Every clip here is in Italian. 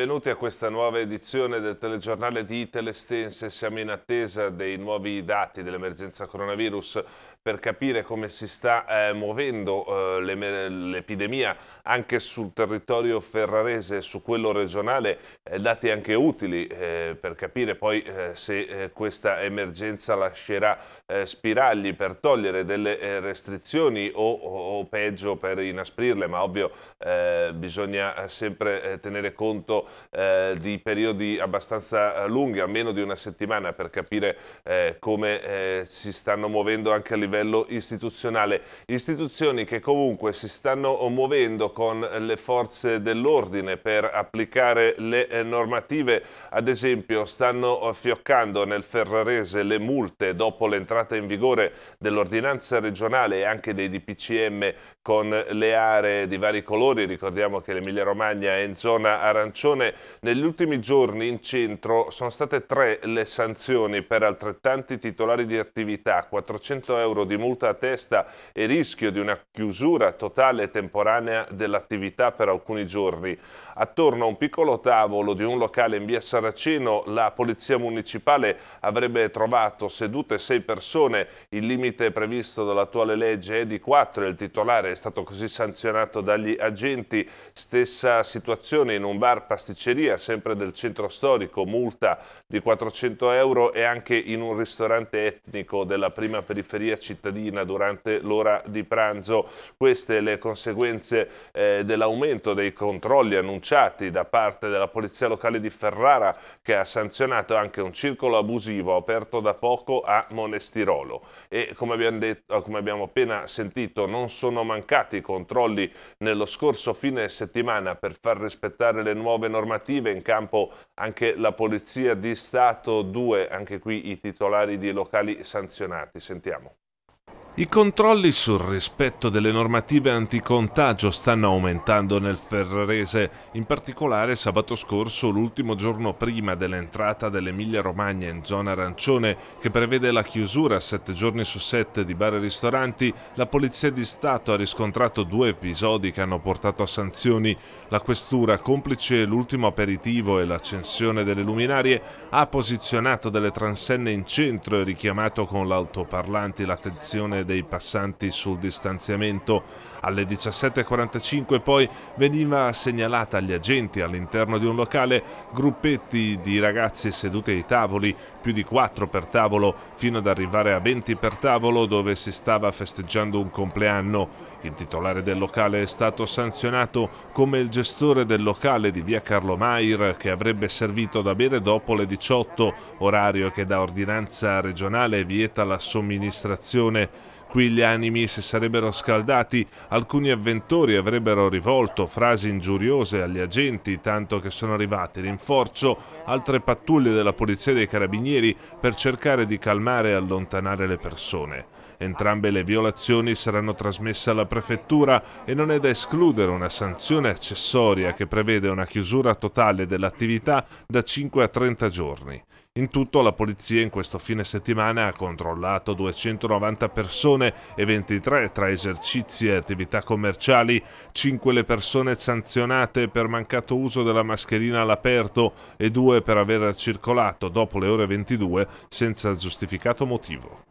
benvenuti a questa nuova edizione del telegiornale di Telestense. Siamo in attesa dei nuovi dati dell'emergenza coronavirus per capire come si sta eh, muovendo eh, l'epidemia anche sul territorio ferrarese e su quello regionale, eh, dati anche utili eh, per capire poi eh, se eh, questa emergenza lascerà spiragli per togliere delle restrizioni o, o, o, peggio per inasprirle, ma ovvio bisogna sempre tenere conto di periodi abbastanza lunghi, almeno di una settimana, per capire come si stanno muovendo anche a livello livello istituzionale. Istituzioni che comunque si stanno muovendo con le forze dell'ordine per applicare le eh, normative, ad esempio stanno fioccando nel Ferrarese le multe dopo l'entrata in vigore dell'ordinanza regionale e anche dei DPCM con le aree di vari colori, ricordiamo che l'Emilia Romagna è in zona arancione, negli ultimi giorni in centro sono state tre le sanzioni per altrettanti titolari di attività, 400 euro euro di multa a testa e rischio di una chiusura totale e temporanea dell'attività per alcuni giorni. Attorno a un piccolo tavolo di un locale in via Saraceno la Polizia Municipale avrebbe trovato sedute sei persone, il limite previsto dall'attuale legge è di quattro e il titolare è stato così sanzionato dagli agenti. Stessa situazione in un bar pasticceria, sempre del centro storico, multa di 400 euro e anche in un ristorante etnico della prima periferia cittadina cittadina durante l'ora di pranzo. Queste le conseguenze eh, dell'aumento dei controlli annunciati da parte della Polizia Locale di Ferrara che ha sanzionato anche un circolo abusivo aperto da poco a Monestirolo. E come abbiamo, detto, eh, come abbiamo appena sentito non sono mancati i controlli nello scorso fine settimana per far rispettare le nuove normative in campo anche la Polizia di Stato 2, anche qui i titolari di locali sanzionati. Sentiamo. I controlli sul rispetto delle normative anticontagio stanno aumentando nel Ferrarese, in particolare sabato scorso, l'ultimo giorno prima dell'entrata dell'Emilia Romagna in zona arancione, che prevede la chiusura sette giorni su sette di bar e ristoranti, la Polizia di Stato ha riscontrato due episodi che hanno portato a sanzioni. La Questura, complice l'ultimo aperitivo e l'accensione delle luminarie, ha posizionato delle transenne in centro e richiamato con l'altoparlante l'attenzione attenzione dei passanti sul distanziamento. Alle 17.45 poi veniva segnalata agli agenti all'interno di un locale gruppetti di ragazzi seduti ai tavoli, più di 4 per tavolo, fino ad arrivare a 20 per tavolo dove si stava festeggiando un compleanno. Il titolare del locale è stato sanzionato come il gestore del locale di via Carlo Mair che avrebbe servito da bere dopo le 18, orario che da ordinanza regionale vieta la somministrazione. Qui gli animi si sarebbero scaldati, alcuni avventori avrebbero rivolto frasi ingiuriose agli agenti, tanto che sono arrivati rinforzo altre pattuglie della Polizia e dei Carabinieri per cercare di calmare e allontanare le persone. Entrambe le violazioni saranno trasmesse alla prefettura e non è da escludere una sanzione accessoria che prevede una chiusura totale dell'attività da 5 a 30 giorni. In tutto la polizia in questo fine settimana ha controllato 290 persone e 23 tra esercizi e attività commerciali, 5 le persone sanzionate per mancato uso della mascherina all'aperto e 2 per aver circolato dopo le ore 22 senza giustificato motivo.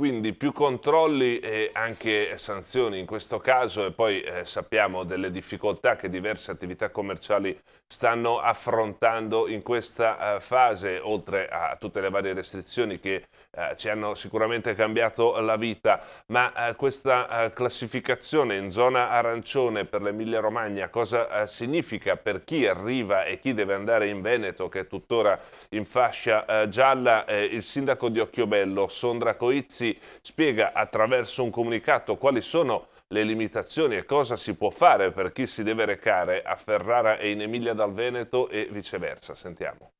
Quindi più controlli e anche sanzioni in questo caso e poi eh, sappiamo delle difficoltà che diverse attività commerciali stanno affrontando in questa eh, fase, oltre a tutte le varie restrizioni che eh, ci hanno sicuramente cambiato la vita, ma eh, questa eh, classificazione in zona arancione per l'Emilia Romagna cosa eh, significa per chi arriva e chi deve andare in Veneto che è tuttora in fascia gialla? il sindaco di Occhiobello, Sondra Coizzi, spiega attraverso un comunicato quali sono le limitazioni e cosa si può fare per chi si deve recare a Ferrara e in Emilia dal Veneto e viceversa. Sentiamo.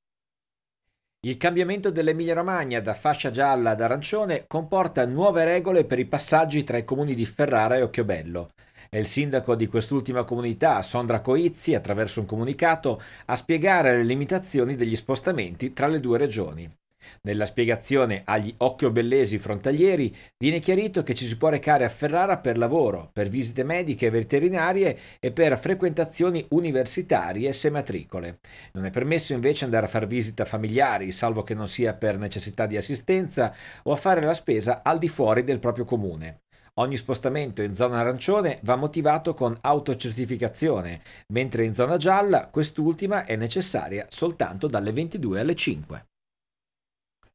Il cambiamento dell'Emilia Romagna da fascia gialla ad arancione comporta nuove regole per i passaggi tra i comuni di Ferrara e Occhiobello. È il sindaco di quest'ultima comunità, Sondra Coizzi, attraverso un comunicato, a spiegare le limitazioni degli spostamenti tra le due regioni. Nella spiegazione agli occhiobellesi frontalieri viene chiarito che ci si può recare a Ferrara per lavoro, per visite mediche e veterinarie e per frequentazioni universitarie se matricole. Non è permesso invece andare a far visita a familiari, salvo che non sia per necessità di assistenza o a fare la spesa al di fuori del proprio comune. Ogni spostamento in zona arancione va motivato con autocertificazione, mentre in zona gialla quest'ultima è necessaria soltanto dalle 22 alle 5.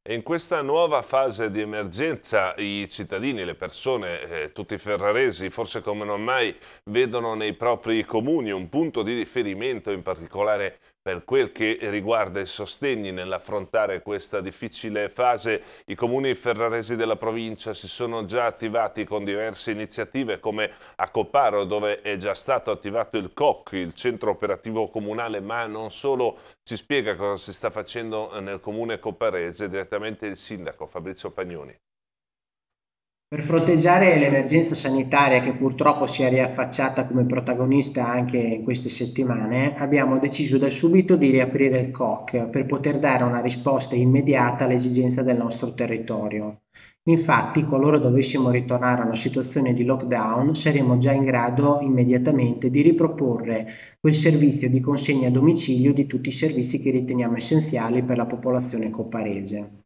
E in questa nuova fase di emergenza i cittadini, le persone, eh, tutti i ferraresi, forse come non mai, vedono nei propri comuni un punto di riferimento, in particolare per quel che riguarda i sostegni nell'affrontare questa difficile fase, i comuni ferraresi della provincia si sono già attivati con diverse iniziative come a Copparo dove è già stato attivato il COC, il centro operativo comunale, ma non solo ci spiega cosa si sta facendo nel comune copparese, direttamente il sindaco Fabrizio Pagnoni. Per fronteggiare l'emergenza sanitaria che purtroppo si è riaffacciata come protagonista anche in queste settimane, abbiamo deciso da subito di riaprire il COC per poter dare una risposta immediata all'esigenza del nostro territorio. Infatti, qualora dovessimo ritornare a una situazione di lockdown, saremo già in grado immediatamente di riproporre quel servizio di consegna a domicilio di tutti i servizi che riteniamo essenziali per la popolazione coparese.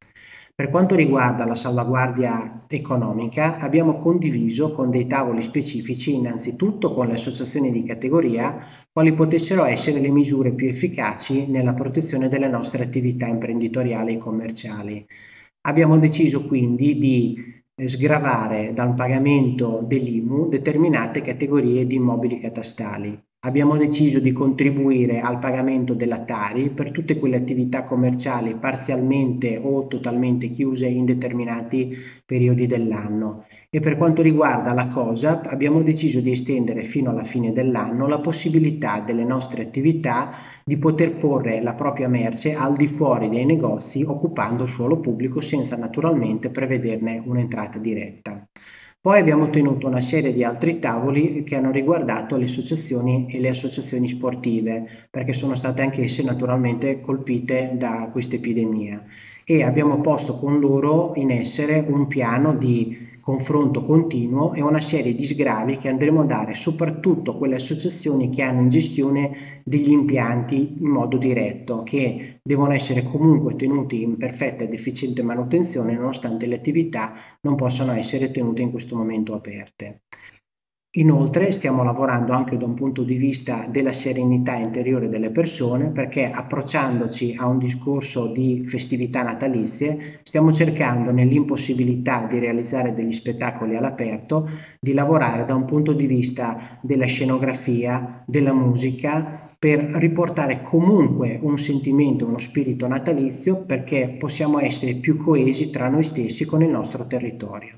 Per quanto riguarda la salvaguardia economica, abbiamo condiviso con dei tavoli specifici innanzitutto con le associazioni di categoria quali potessero essere le misure più efficaci nella protezione delle nostre attività imprenditoriali e commerciali. Abbiamo deciso quindi di eh, sgravare dal pagamento dell'IMU determinate categorie di immobili catastali abbiamo deciso di contribuire al pagamento della Tari per tutte quelle attività commerciali parzialmente o totalmente chiuse in determinati periodi dell'anno e per quanto riguarda la COSAP abbiamo deciso di estendere fino alla fine dell'anno la possibilità delle nostre attività di poter porre la propria merce al di fuori dei negozi occupando suolo pubblico senza naturalmente prevederne un'entrata diretta. Poi abbiamo tenuto una serie di altri tavoli che hanno riguardato le associazioni e le associazioni sportive, perché sono state anch'esse naturalmente colpite da questa epidemia e abbiamo posto con loro in essere un piano di confronto continuo e una serie di sgravi che andremo a dare soprattutto a quelle associazioni che hanno in gestione degli impianti in modo diretto, che devono essere comunque tenuti in perfetta ed efficiente manutenzione nonostante le attività non possano essere tenute in questo momento aperte. Inoltre stiamo lavorando anche da un punto di vista della serenità interiore delle persone perché approcciandoci a un discorso di festività natalizie stiamo cercando nell'impossibilità di realizzare degli spettacoli all'aperto di lavorare da un punto di vista della scenografia, della musica, per riportare comunque un sentimento, uno spirito natalizio perché possiamo essere più coesi tra noi stessi con il nostro territorio.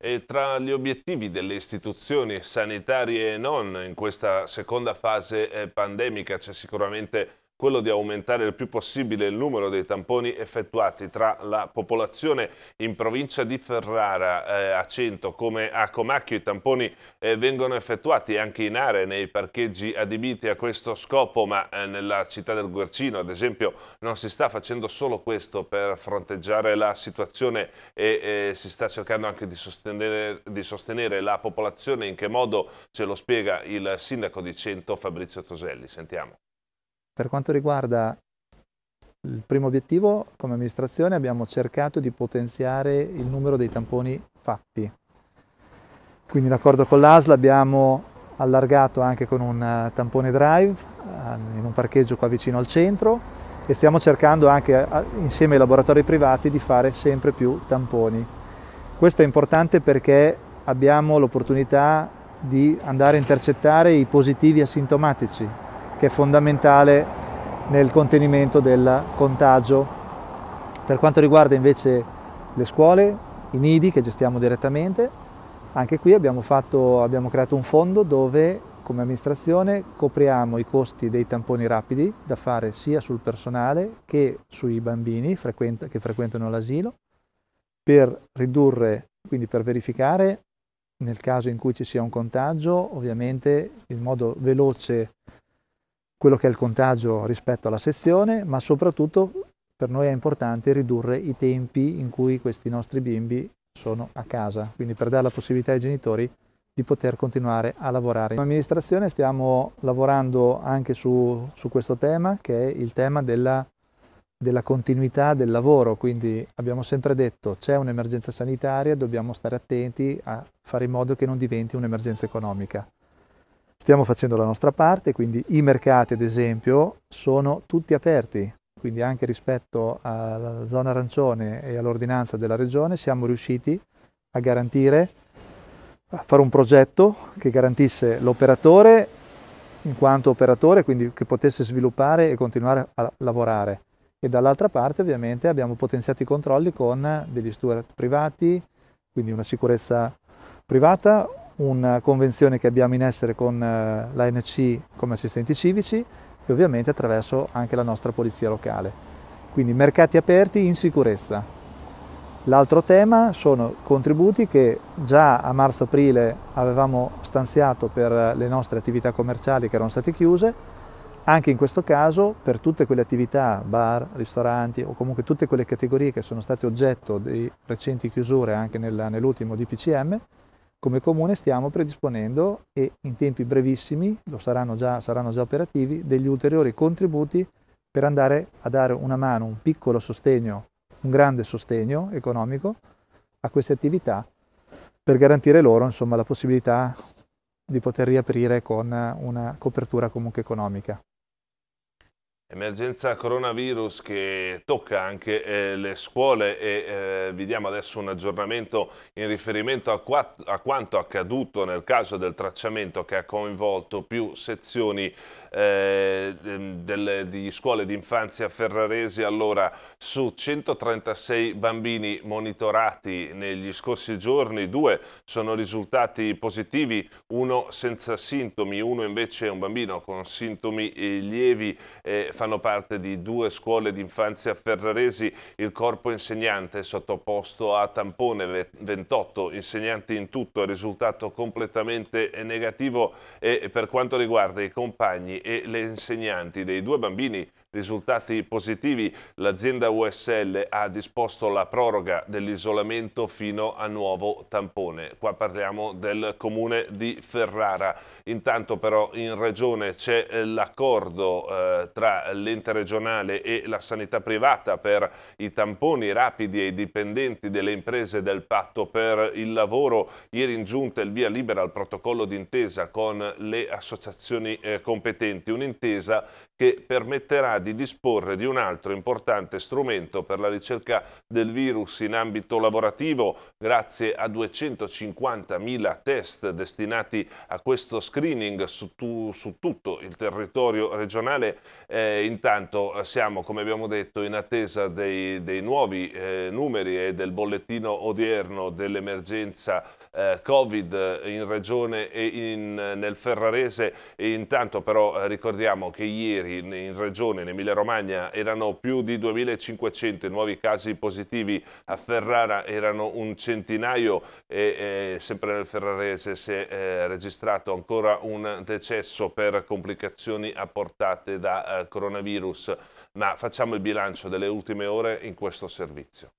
E tra gli obiettivi delle istituzioni sanitarie e non in questa seconda fase eh, pandemica c'è sicuramente quello di aumentare il più possibile il numero dei tamponi effettuati tra la popolazione in provincia di Ferrara eh, a 100 come a Comacchio i tamponi eh, vengono effettuati anche in aree nei parcheggi adibiti a questo scopo ma eh, nella città del Guercino ad esempio non si sta facendo solo questo per fronteggiare la situazione e eh, si sta cercando anche di sostenere, di sostenere la popolazione in che modo ce lo spiega il sindaco di Cento Fabrizio Toselli sentiamo per quanto riguarda il primo obiettivo, come amministrazione abbiamo cercato di potenziare il numero dei tamponi fatti. Quindi d'accordo con l'ASL abbiamo allargato anche con un eh, tampone drive eh, in un parcheggio qua vicino al centro e stiamo cercando anche eh, insieme ai laboratori privati di fare sempre più tamponi. Questo è importante perché abbiamo l'opportunità di andare a intercettare i positivi asintomatici, che è fondamentale nel contenimento del contagio. Per quanto riguarda invece le scuole, i nidi che gestiamo direttamente, anche qui abbiamo, fatto, abbiamo creato un fondo dove come amministrazione copriamo i costi dei tamponi rapidi da fare sia sul personale che sui bambini che frequentano l'asilo per ridurre, quindi per verificare nel caso in cui ci sia un contagio, ovviamente in modo veloce quello che è il contagio rispetto alla sezione, ma soprattutto per noi è importante ridurre i tempi in cui questi nostri bimbi sono a casa, quindi per dare la possibilità ai genitori di poter continuare a lavorare. In amministrazione stiamo lavorando anche su, su questo tema, che è il tema della, della continuità del lavoro, quindi abbiamo sempre detto c'è un'emergenza sanitaria, dobbiamo stare attenti a fare in modo che non diventi un'emergenza economica. Stiamo facendo la nostra parte, quindi i mercati ad esempio sono tutti aperti, quindi anche rispetto alla zona arancione e all'ordinanza della regione siamo riusciti a garantire, a fare un progetto che garantisse l'operatore in quanto operatore, quindi che potesse sviluppare e continuare a lavorare. E dall'altra parte ovviamente abbiamo potenziato i controlli con degli steward privati, quindi una sicurezza privata una convenzione che abbiamo in essere con eh, l'ANC come assistenti civici e ovviamente attraverso anche la nostra polizia locale. Quindi mercati aperti in sicurezza. L'altro tema sono contributi che già a marzo-aprile avevamo stanziato per le nostre attività commerciali che erano state chiuse, anche in questo caso per tutte quelle attività, bar, ristoranti o comunque tutte quelle categorie che sono state oggetto di recenti chiusure anche nell'ultimo DPCM, come comune stiamo predisponendo e in tempi brevissimi, lo saranno già, saranno già operativi, degli ulteriori contributi per andare a dare una mano, un piccolo sostegno, un grande sostegno economico a queste attività per garantire loro insomma, la possibilità di poter riaprire con una copertura comunque economica. Emergenza coronavirus che tocca anche eh, le scuole e eh, vi diamo adesso un aggiornamento in riferimento a, quatt- a, quanto accaduto nel caso del tracciamento che ha coinvolto più sezioni eh, ehm, delle, di scuole di infanzia ferraresi. Allora, su 136 bambini monitorati negli scorsi giorni, due sono risultati positivi, uno senza sintomi, uno invece è un bambino con sintomi eh, lievi fanno parte di due scuole d'infanzia ferraresi il corpo insegnante è sottoposto a tampone, 28 insegnanti in tutto, il risultato completamente negativo e per quanto riguarda i compagni e le insegnanti dei due bambini risultati positivi. L'azienda USL ha disposto la proroga dell'isolamento fino a nuovo tampone. Qua parliamo del comune di Ferrara. Intanto però in regione c'è l'accordo eh, tra l'ente regionale e la sanità privata per i tamponi rapidi ai dipendenti delle imprese del patto per il lavoro. Ieri in giunta il via libera al protocollo d'intesa con le associazioni eh, competenti. Un'intesa che permetterà di disporre di un altro importante strumento per la ricerca del virus in ambito lavorativo grazie a 250.000 test destinati a questo screening su, tu, su tutto il territorio regionale. Eh, intanto eh, siamo, come abbiamo detto, in attesa dei, dei nuovi eh, numeri e del bollettino odierno dell'emergenza eh, Covid in regione e in, nel Ferrarese. E intanto però eh, ricordiamo che ieri in regione, in Emilia Romagna, erano più di 2.500 nuovi casi positivi, a Ferrara erano un centinaio e eh, sempre nel Ferrarese si è eh, registrato ancora un decesso per complicazioni apportate da eh, coronavirus. Ma facciamo il bilancio delle ultime ore in questo servizio.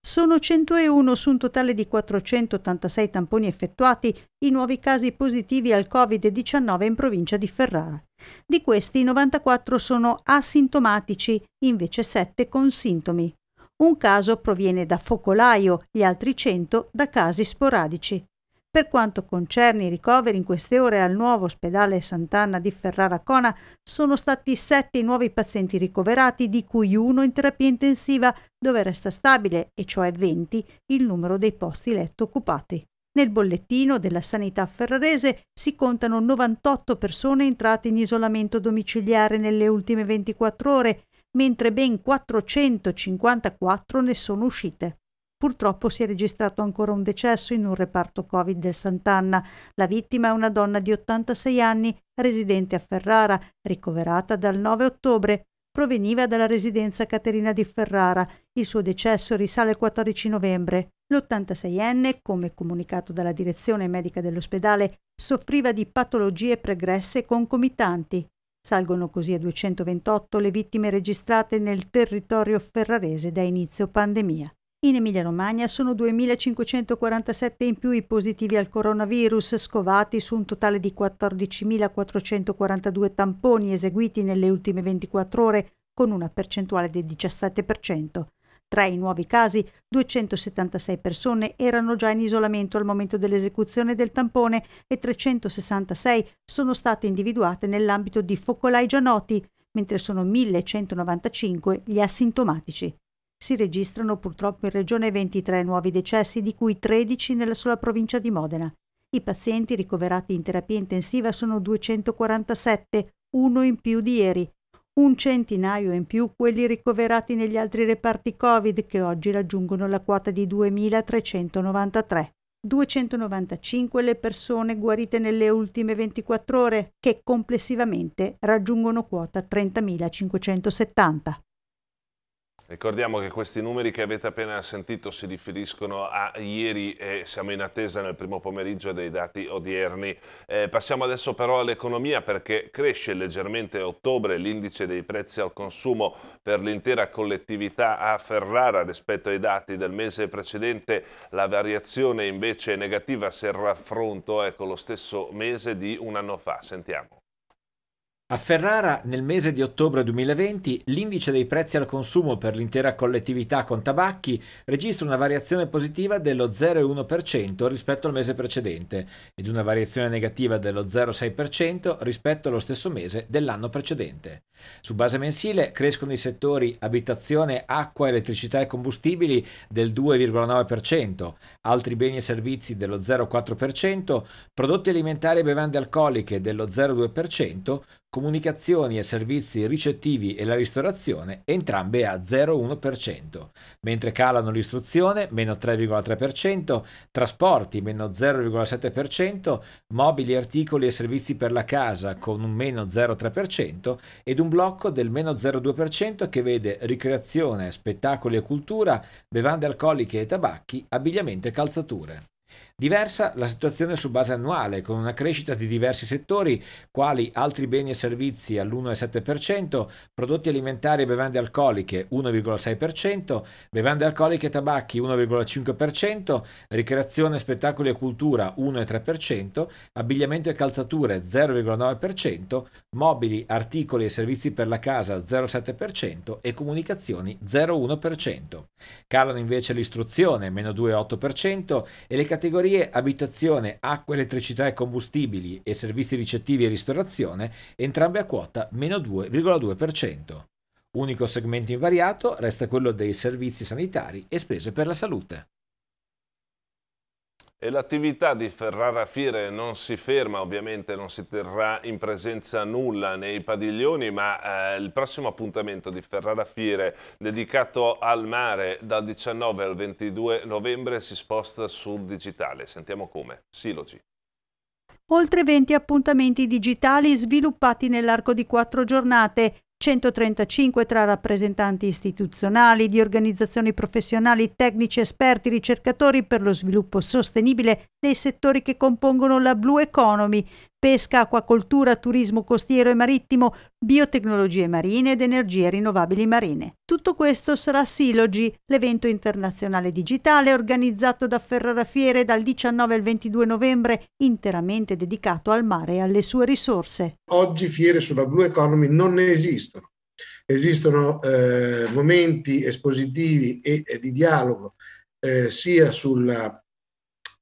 Sono 101 su un totale di 486 tamponi effettuati i nuovi casi positivi al Covid-19 in provincia di Ferrara. Di questi 94 sono asintomatici, invece 7 con sintomi. Un caso proviene da focolaio, gli altri 100 da casi sporadici. Per quanto concerne i ricoveri in queste ore al nuovo ospedale Sant'Anna di Ferrara Cona, sono stati sette nuovi pazienti ricoverati, di cui uno in terapia intensiva, dove resta stabile, e cioè 20, il numero dei posti letto occupati. Nel bollettino della sanità ferrarese si contano 98 persone entrate in isolamento domiciliare nelle ultime 24 ore, mentre ben 454 ne sono uscite. Purtroppo si è registrato ancora un decesso in un reparto Covid del Sant'Anna. La vittima è una donna di 86 anni, residente a Ferrara, ricoverata dal 9 ottobre. Proveniva dalla residenza Caterina di Ferrara. Il suo decesso risale il 14 novembre. L'86enne, come comunicato dalla direzione medica dell'ospedale, soffriva di patologie pregresse concomitanti. Salgono così a 228 le vittime registrate nel territorio ferrarese da inizio pandemia. In Emilia-Romagna sono 2.547 in più i positivi al coronavirus, scovati su un totale di 14.442 tamponi eseguiti nelle ultime 24 ore, con una percentuale del 17%. Tra i nuovi casi, 276 persone erano già in isolamento al momento dell'esecuzione del tampone e 366 sono state individuate nell'ambito di focolai già noti, mentre sono 1.195 gli asintomatici. Si registrano purtroppo in regione 23 nuovi decessi, di cui 13 nella sola provincia di Modena. I pazienti ricoverati in terapia intensiva sono 247, uno in più di ieri, un centinaio in più quelli ricoverati negli altri reparti Covid che oggi raggiungono la quota di 2.393. 295 le persone guarite nelle ultime 24 ore che complessivamente raggiungono quota 30.570. Ricordiamo che questi numeri che avete appena sentito si riferiscono a ieri e siamo in attesa nel primo pomeriggio dei dati odierni. Eh, passiamo adesso però all'economia perché cresce leggermente a ottobre l'indice dei prezzi al consumo per l'intera collettività a Ferrara rispetto ai dati del mese precedente. La variazione invece è negativa se raffronto con ecco, lo stesso mese di un anno fa. Sentiamo. A Ferrara nel mese di ottobre 2020 l'indice dei prezzi al consumo per l'intera collettività con tabacchi registra una variazione positiva dello 0,1% rispetto al mese precedente ed una variazione negativa dello 0,6% rispetto allo stesso mese dell'anno precedente. Su base mensile crescono i settori abitazione, acqua, elettricità e combustibili del 2,9%, altri beni e servizi dello 0,4%, prodotti alimentari e bevande alcoliche dello 0,2%, comunicazioni e servizi ricettivi e la ristorazione, entrambe a 0,1%, mentre calano l'istruzione, meno 3,3%, trasporti, meno 0,7%, mobili, articoli e servizi per la casa con un meno 0,3% ed un blocco del meno 0,2% che vede ricreazione, spettacoli e cultura, bevande alcoliche e tabacchi, abbigliamento e calzature. Diversa la situazione su base annuale, con una crescita di diversi settori, quali altri beni e servizi all'1,7%, prodotti alimentari e bevande alcoliche 1,6%, bevande alcoliche e tabacchi 1,5%, ricreazione, spettacoli e cultura 1,3%, abbigliamento e calzature 0,9%, mobili, articoli e servizi per la casa 0,7% e comunicazioni 0,1%. Calano invece l'istruzione meno 2,8% e le categorie categorie abitazione, acqua, elettricità e combustibili e servizi ricettivi e ristorazione, entrambe a quota meno 2,2%. Unico segmento invariato resta quello dei servizi sanitari e spese per la salute. E l'attività di Ferrara Fire non si ferma, ovviamente non si terrà in presenza nulla nei padiglioni, ma eh, il prossimo appuntamento di Ferrara Fire dedicato al mare dal 19 al 22 novembre si sposta sul digitale. Sentiamo come. Silogi. Oltre 20 appuntamenti digitali sviluppati nell'arco di quattro giornate, 135 tra rappresentanti istituzionali, di organizzazioni professionali, tecnici, esperti, ricercatori per lo sviluppo sostenibile dei settori che compongono la Blue Economy, pesca, acquacoltura, turismo costiero e marittimo, biotecnologie marine ed energie rinnovabili marine. Tutto questo sarà Silogy, l'evento internazionale digitale organizzato da Ferrara Fiere dal 19 al 22 novembre, interamente dedicato al mare e alle sue risorse. Oggi fiere sulla Blue Economy non ne esistono. Esistono eh, momenti espositivi e, e di dialogo eh, sia sulla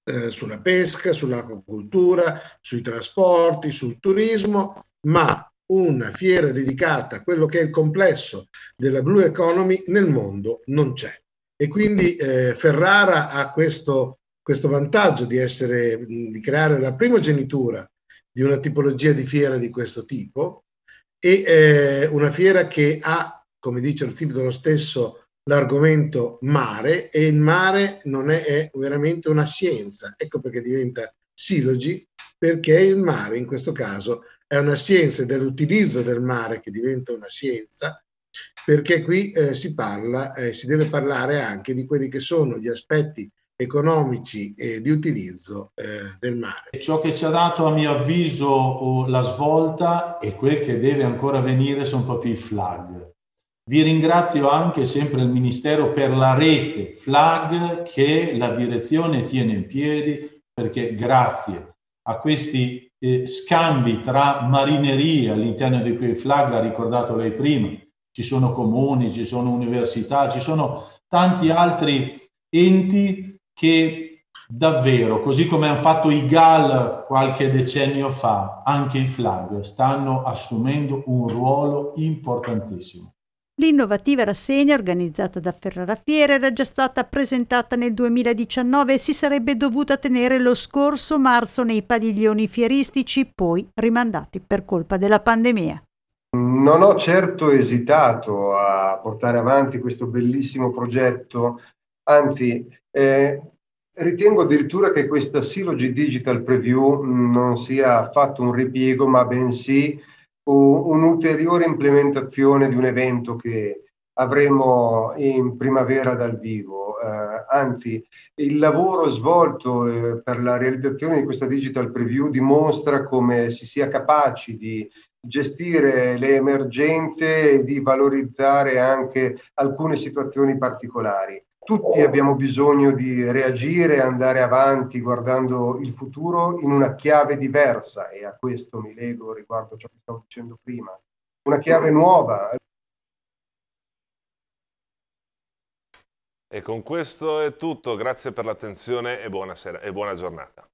eh, sulla pesca, sull'acquacultura, sui trasporti, sul turismo, ma una fiera dedicata a quello che è il complesso della blue economy nel mondo non c'è. E quindi eh, Ferrara ha questo, questo vantaggio di, essere, di creare la primogenitura di una tipologia di fiera di questo tipo e eh, una fiera che ha, come dice il titolo stesso, l'argomento mare e il mare non è, è veramente una scienza, ecco perché diventa silogi, perché il mare in questo caso è una scienza ed è l'utilizzo del mare che diventa una scienza, perché qui eh, si parla, eh, si deve parlare anche di quelli che sono gli aspetti economici e di utilizzo eh, del mare. ciò che ci ha dato a mio avviso la svolta e quel che deve ancora venire sono proprio i flag, vi ringrazio anche sempre il Ministero per la rete FLAG che la direzione tiene in piedi perché grazie a questi eh, scambi tra marinerie all'interno di cui FLAG l'ha ricordato lei prima, ci sono comuni, ci sono università, ci sono tanti altri enti che davvero, così come hanno fatto i GAL qualche decennio fa, anche i FLAG stanno assumendo un ruolo importantissimo. L'innovativa rassegna organizzata da Ferrara Fiera era già stata presentata nel 2019 e si sarebbe dovuta tenere lo scorso marzo nei padiglioni fieristici, poi rimandati per colpa della pandemia. Non ho certo esitato a portare avanti questo bellissimo progetto, anzi eh, ritengo addirittura che questa Silogy Digital Preview non sia affatto un ripiego, ma bensì o un'ulteriore implementazione di un evento che avremo in primavera dal vivo. Eh, anzi, il lavoro svolto eh, per la realizzazione di questa digital preview dimostra come si sia capaci di gestire le emergenze e di valorizzare anche alcune situazioni particolari. Tutti abbiamo bisogno di reagire, andare avanti guardando il futuro in una chiave diversa e a questo mi lego riguardo a ciò che stavo dicendo prima, una chiave nuova. E con questo è tutto, grazie per l'attenzione e, e buona giornata.